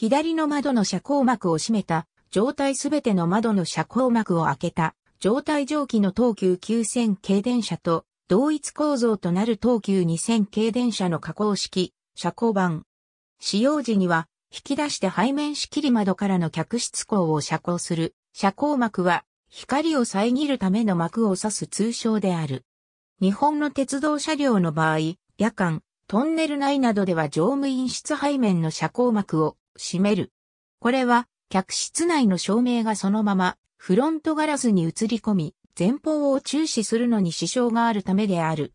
左の窓の遮光膜を閉めた、状態すべての窓の遮光膜を開けた、状態蒸気の東急9000系電車と、同一構造となる東急2000系電車の加工式、遮光板。使用時には、引き出して背面仕切り窓からの客室口を遮光する、遮光膜は、光を遮るための膜を指す通称である。日本の鉄道車両の場合、夜間、トンネル内などでは乗務員室背面の遮光膜を閉める。これは、客室内の照明がそのまま、フロントガラスに映り込み、前方を注視するのに支障があるためである。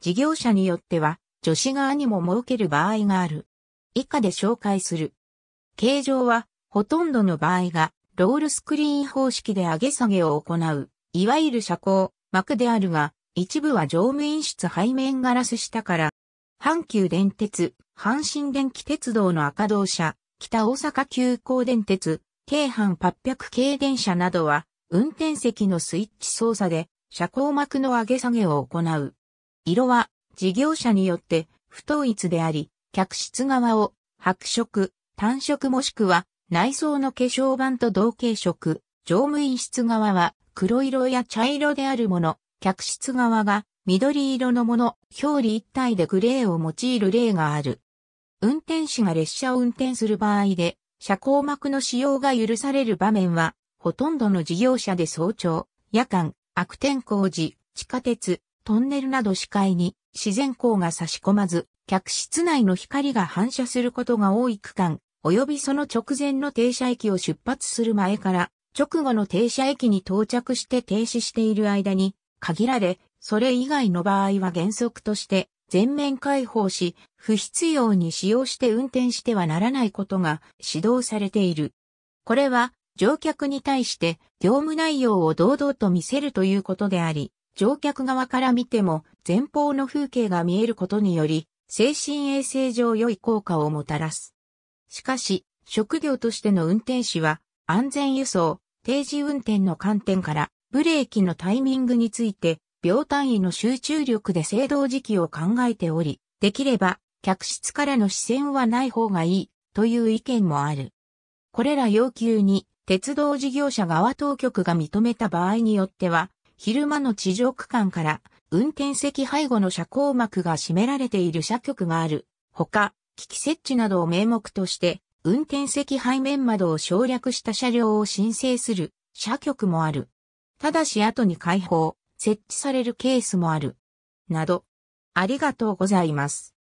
事業者によっては、女子側にも設ける場合がある。以下で紹介する。形状は、ほとんどの場合が、ロールスクリーン方式で上げ下げを行う、いわゆる遮光、膜であるが、一部は乗務員室背面ガラス下から、阪急電鉄、阪神電気鉄道の赤道車、北大阪急行電鉄、京阪800系電車などは、運転席のスイッチ操作で、車高膜の上げ下げを行う。色は、事業者によって、不統一であり、客室側を、白色、単色もしくは、内装の化粧板と同系色、乗務員室側は、黒色や茶色であるもの、客室側が、緑色のもの、表裏一体でグレーを用いる例がある。運転士が列車を運転する場合で、車高膜の使用が許される場面は、ほとんどの事業者で早朝、夜間、悪天候時、地下鉄、トンネルなど視界に自然光が差し込まず、客室内の光が反射することが多い区間、及びその直前の停車駅を出発する前から、直後の停車駅に到着して停止している間に、限られ、それ以外の場合は原則として、全面開放し、不必要に使用して運転してはならないことが指導されている。これは乗客に対して業務内容を堂々と見せるということであり、乗客側から見ても前方の風景が見えることにより、精神衛生上良い効果をもたらす。しかし、職業としての運転士は、安全輸送、定時運転の観点から、ブレーキのタイミングについて、秒単位の集中力で制動時期を考えており、できれば客室からの視線はない方がいいという意見もある。これら要求に鉄道事業者側当局が認めた場合によっては、昼間の地上区間から運転席背後の車高膜が閉められている車局がある。ほか、機器設置などを名目として、運転席背面窓を省略した車両を申請する車局もある。ただし後に開放、設置されるケースもある。など。ありがとうございます。